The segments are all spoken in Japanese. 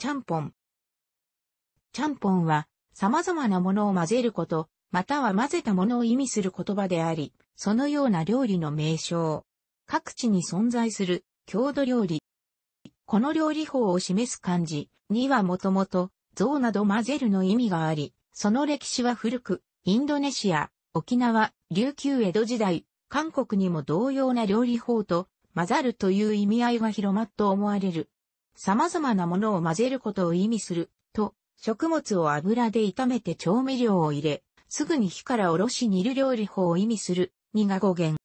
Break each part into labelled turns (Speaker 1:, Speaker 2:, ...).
Speaker 1: ちゃんぽん。ちゃんぽんは、様々なものを混ぜること、または混ぜたものを意味する言葉であり、そのような料理の名称。各地に存在する郷土料理。この料理法を示す漢字にはもともと、象など混ぜるの意味があり、その歴史は古く、インドネシア、沖縄、琉球江戸時代、韓国にも同様な料理法と混ざるという意味合いが広まっと思われる。様々なものを混ぜることを意味する、と、食物を油で炒めて調味料を入れ、すぐに火からおろし煮る料理法を意味する、2が語源。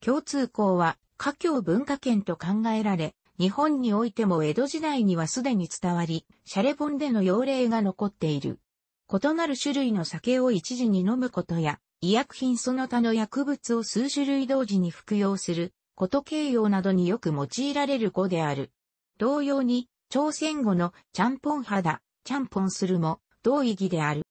Speaker 1: 共通項は、華僑文化圏と考えられ、日本においても江戸時代にはすでに伝わり、シャレ本での用例が残っている。異なる種類の酒を一時に飲むことや、医薬品その他の薬物を数種類同時に服用する、こと形容などによく用いられる語である。同様に、朝鮮語のちゃんぽん肌、ちゃんぽんするも同意義である。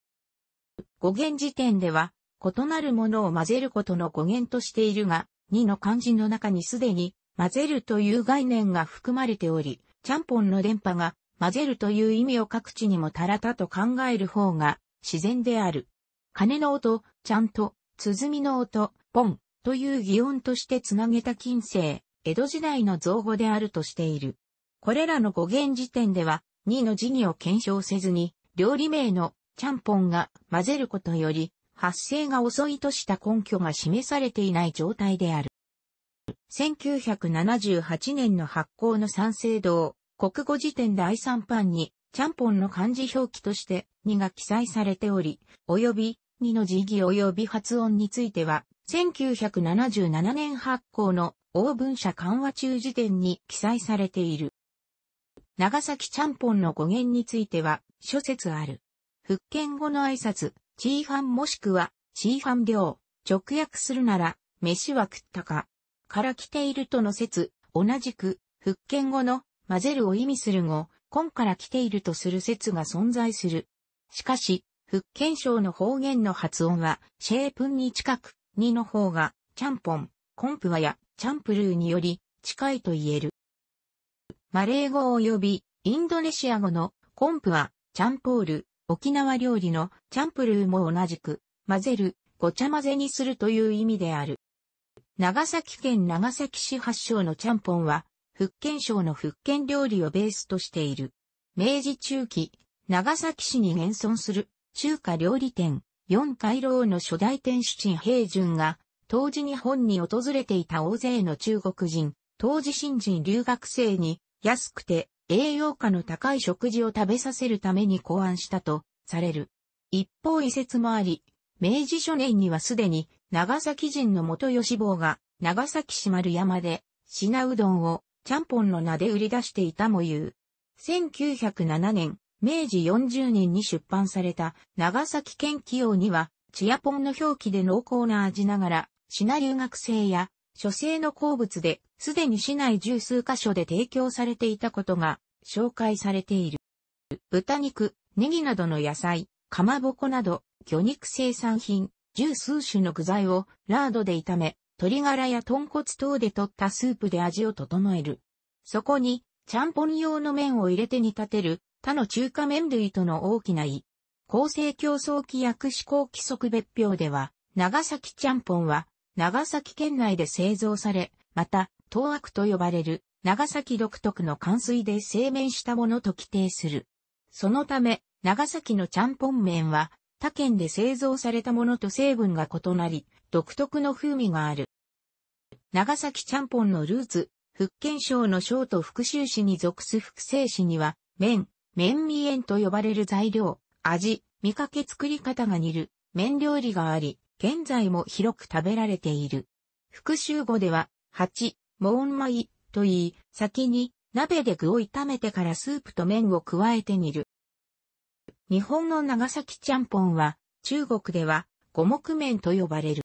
Speaker 1: 語源時点では、異なるものを混ぜることの語源としているが、2の漢字の中にすでに、混ぜるという概念が含まれており、ちゃんぽんの電波が混ぜるという意味を各地にもたらたと考える方が自然である。鐘の音、ちゃんと、鼓の音、ポンという擬音としてつなげた近世、江戸時代の造語であるとしている。これらの語源時点では、2の字義を検証せずに、料理名のちゃんぽんが混ぜることより、発生が遅いとした根拠が示されていない状態である。1978年の発行の三省堂、国語辞典第3版に、ちゃんぽんの漢字表記として2が記載されており、及び2の字義及び発音については、1977年発行の大文社緩和中辞典に記載されている。長崎ちゃんぽんの語源については、諸説ある。復権後の挨拶、チーファンもしくは、チーファン病、直訳するなら、飯は食ったか、から来ているとの説、同じく、復権後の、混ぜるを意味する語、根から来ているとする説が存在する。しかし、福建省の方言の発音は、シェープンに近く、にの方が、ちゃんぽん、コンプワや、チャンプルーにより、近いと言える。マレー語及びインドネシア語のコンプは、チャンポール、沖縄料理のチャンプルーも同じく、混ぜる、ごちゃ混ぜにするという意味である。長崎県長崎市発祥のちゃんぽんは、福建省の福建料理をベースとしている。明治中期、長崎市に現存する中華料理店、四回廊の初代店主陳平順が、当時日本に訪れていた大勢の中国人、当時新人留学生に安くて栄養価の高い食事を食べさせるために考案したとされる。一方遺説もあり、明治初年にはすでに長崎人の元吉坊が長崎市丸山で品うどんをちゃんぽんの名で売り出していたも言う。1907年、明治40年に出版された長崎県企業には、チアポンの表記で濃厚な味ながら、品留学生や、書生の好物ですでに市内十数箇所で提供されていたことが紹介されている。豚肉、ネギなどの野菜、かまぼこなど魚肉生産品、十数種の具材をラードで炒め、鶏ガラや豚骨等で取ったスープで味を整える。そこに、ちゃんぽん用の麺を入れて煮立てる、他の中華麺類との大きな異。厚生競争規約施行規則別表では、長崎ちゃんぽんは、長崎県内で製造され、また、東悪と呼ばれる長崎独特の冠水で製麺したものと規定する。そのため、長崎のちゃんぽん麺は他県で製造されたものと成分が異なり、独特の風味がある。長崎ちゃんぽんのルーツ、福建省の省と福州市に属す福生市には、麺、麺味塩と呼ばれる材料、味、見かけ作り方が似る、麺料理があり、現在も広く食べられている。復讐語では、8、モーンマイと言い、先に鍋で具を炒めてからスープと麺を加えて煮る。日本の長崎ちゃんぽんは、中国では五目麺と呼ばれる。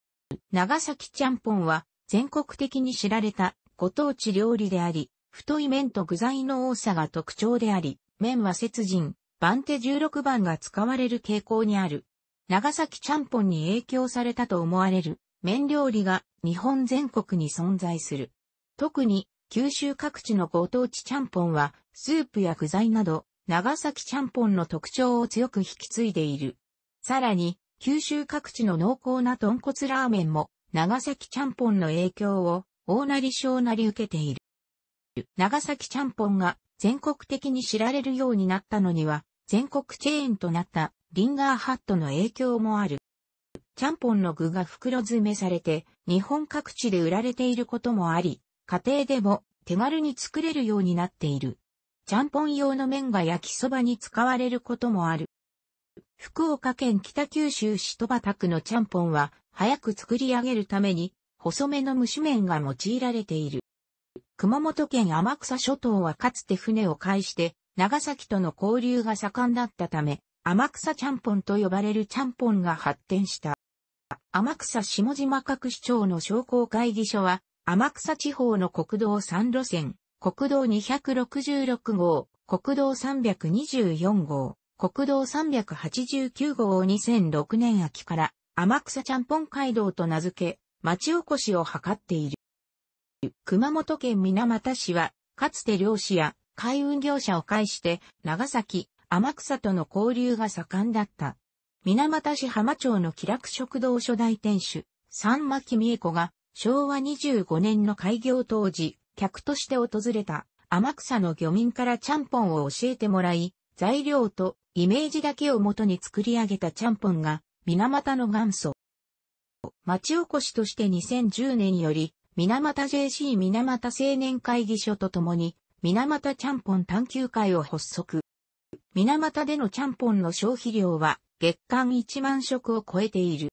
Speaker 1: 長崎ちゃんぽんは全国的に知られたご当地料理であり、太い麺と具材の多さが特徴であり、麺は節人、番手16番が使われる傾向にある。長崎ちゃんぽんに影響されたと思われる麺料理が日本全国に存在する。特に九州各地のご当地ちゃんぽんは、スープや具材など、長崎ちゃんぽんの特徴を強く引き継いでいる。さらに、九州各地の濃厚な豚骨ラーメンも、長崎ちゃんぽんの影響を、大なり小なり受けている。長崎ちゃんぽんが全国的に知られるようになったのには、全国チェーンとなったリンガーハットの影響もある。ちゃんぽんの具が袋詰めされて、日本各地で売られていることもあり、家庭でも手軽に作れるようになっている。ちゃんぽん用の麺が焼きそばに使われることもある。福岡県北九州市戸畑区のちゃんぽんは、早く作り上げるために、細めの蒸し麺が用いられている。熊本県天草諸島はかつて船を介して、長崎との交流が盛んだったため、天草ちゃんぽんと呼ばれるちゃんぽんが発展した。天草下島各市長の商工会議所は、天草地方の国道3路線、国道266号、国道324号、国道389号を2006年秋から天草ちゃんぽん街道と名付け、町おこしを図っている。熊本県水俣市は、かつて漁師や海運業者を介して、長崎、天草との交流が盛んだった。水俣市浜町の気楽食堂初代店主、三巻美恵子が、昭和25年の開業当時、客として訪れた天草の漁民からちゃんぽんを教えてもらい、材料とイメージだけをもとに作り上げたちゃんぽんが水俣の元祖。町おこしとして2010年より、水俣 JC 水俣青年会議所とともに、水俣ちゃんぽん探求会を発足。水俣でのちゃんぽんの消費量は月間1万食を超えている。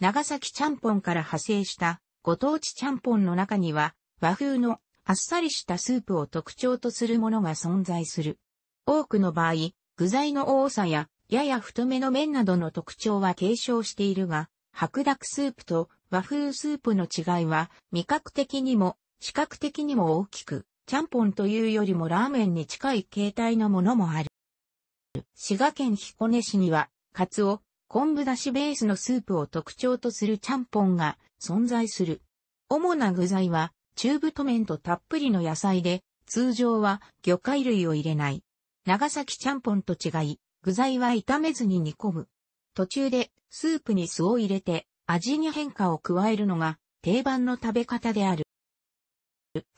Speaker 1: 長崎ちゃんぽんから派生したご当地ちゃんぽんの中には、和風のあっさりしたスープを特徴とするものが存在する。多くの場合、具材の多さや、やや太めの麺などの特徴は継承しているが、白濁スープと和風スープの違いは、味覚的にも、視覚的にも大きく、ちゃんぽんというよりもラーメンに近い形態のものもある。滋賀県彦根市には、カツオ、昆布だしベースのスープを特徴とするちゃんぽんが存在する。主な具材は中太麺とたっぷりの野菜で、通常は魚介類を入れない。長崎ちゃんぽんと違い、具材は炒めずに煮込む。途中でスープに酢を入れて味に変化を加えるのが定番の食べ方である。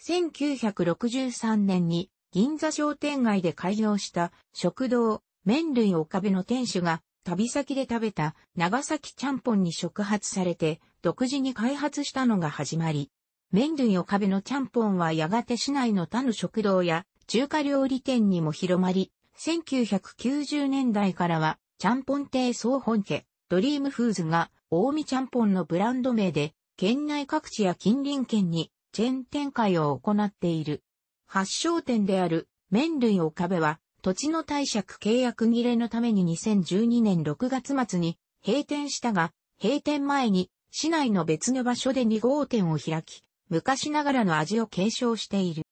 Speaker 1: 1963年に銀座商店街で開業した食堂麺類岡部の店主が旅先で食べた長崎ちゃんぽんに触発されて、独自に開発したのが始まり、麺類を壁のちゃんぽんはやがて市内の他の食堂や中華料理店にも広まり、1990年代からは、ちゃんぽん亭総本家、ドリームフーズが、大見ちゃんぽんのブランド名で、県内各地や近隣県に、チェーン展開を行っている。発祥店である、麺類を壁は、土地の貸借契約切れのために2012年6月末に閉店したが、閉店前に市内の別の場所で2号店を開き、昔ながらの味を継承している。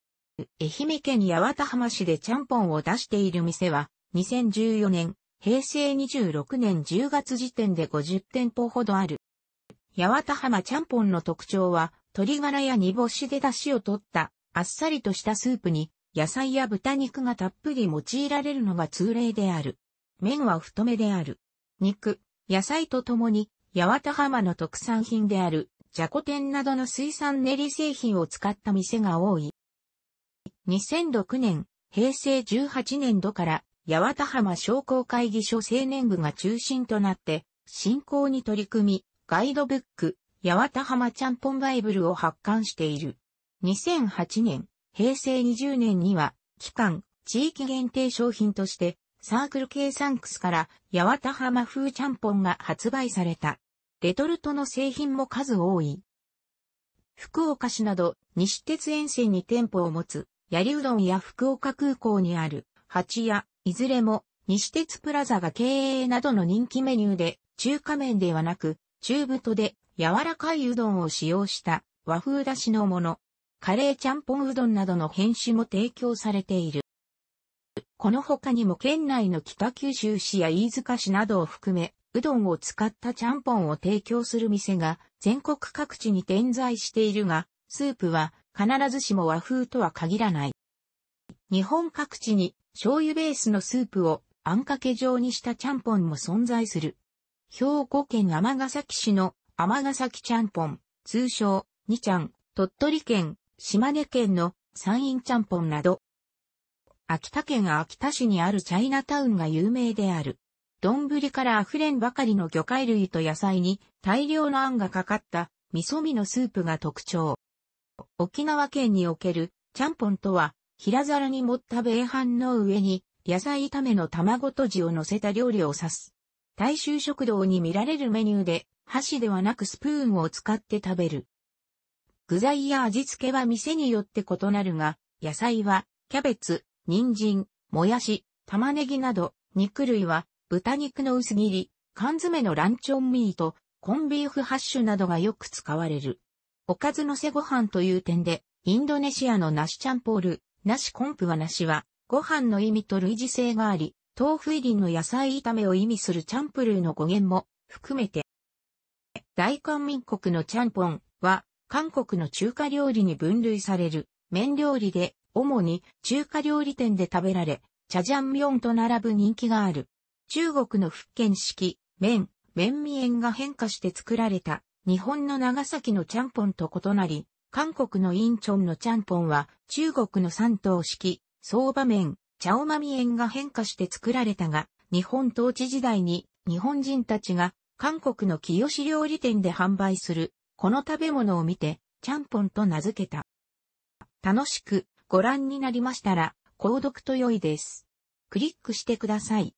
Speaker 1: 愛媛県八幡浜市でちゃんぽんを出している店は、2014年、平成26年10月時点で50店舗ほどある。八幡浜ちゃんぽんの特徴は、鶏ガラや煮干しで出汁を取った、あっさりとしたスープに、野菜や豚肉がたっぷり用いられるのが通例である。麺は太めである。肉、野菜とともに、八幡浜の特産品である、じゃこ天などの水産練り製品を使った店が多い。2006年、平成18年度から、八幡浜商工会議所青年部が中心となって、振興に取り組み、ガイドブック、八幡浜ちゃんぽんバイブルを発刊している。2008年、平成20年には、期間、地域限定商品として、サークル系サンクスから八幡浜風ちゃんぽんが発売された。レトルトの製品も数多い。福岡市など西鉄沿線に店舗を持つ、やりうどんや福岡空港にある、八屋、いずれも西鉄プラザが経営などの人気メニューで、中華麺ではなく、中太で柔らかいうどんを使用した和風だしのもの、カレーちゃんぽんうどんなどの品種も提供されている。この他にも県内の北九州市や飯塚市などを含め、うどんを使ったちゃんぽんを提供する店が全国各地に点在しているが、スープは必ずしも和風とは限らない。日本各地に醤油ベースのスープをあんかけ状にしたちゃんぽんも存在する。兵庫県尼崎市の尼崎ちゃんぽん、通称、にちゃん、鳥取県島根県の山陰ちゃんぽんなど、秋田県秋田市にあるチャイナタウンが有名である。丼から溢れんばかりの魚介類と野菜に大量のあんがかかった味噌味のスープが特徴。沖縄県におけるちゃんぽんとは平皿に盛った米飯の上に野菜炒めの卵とじを乗せた料理を指す。大衆食堂に見られるメニューで箸ではなくスプーンを使って食べる。具材や味付けは店によって異なるが、野菜は、キャベツ、人参、もやし、玉ねぎなど、肉類は、豚肉の薄切り、缶詰のランチョンミート、コンビーフハッシュなどがよく使われる。おかずのせご飯という点で、インドネシアのナシチャンポール、ナシコンプはナシは、ご飯の意味と類似性があり、豆腐入りの野菜炒めを意味するチャンプルーの語源も含めて、大韓民国のチャンポンは韓国の中華料理に分類される麺料理で、主に中華料理店で食べられ、チャジャンミョンと並ぶ人気がある。中国の福建式、麺、麺味塩が変化して作られた、日本の長崎のちゃんぽんと異なり、韓国のインチョンのちゃんぽんは、中国の三島式、相場麺、茶おまみ塩が変化して作られたが、日本統治時代に日本人たちが韓国の清料理店で販売するこの食べ物を見て、ちゃんぽんと名付けた。楽しくご覧になりましたら、購読と良いです。クリックしてください。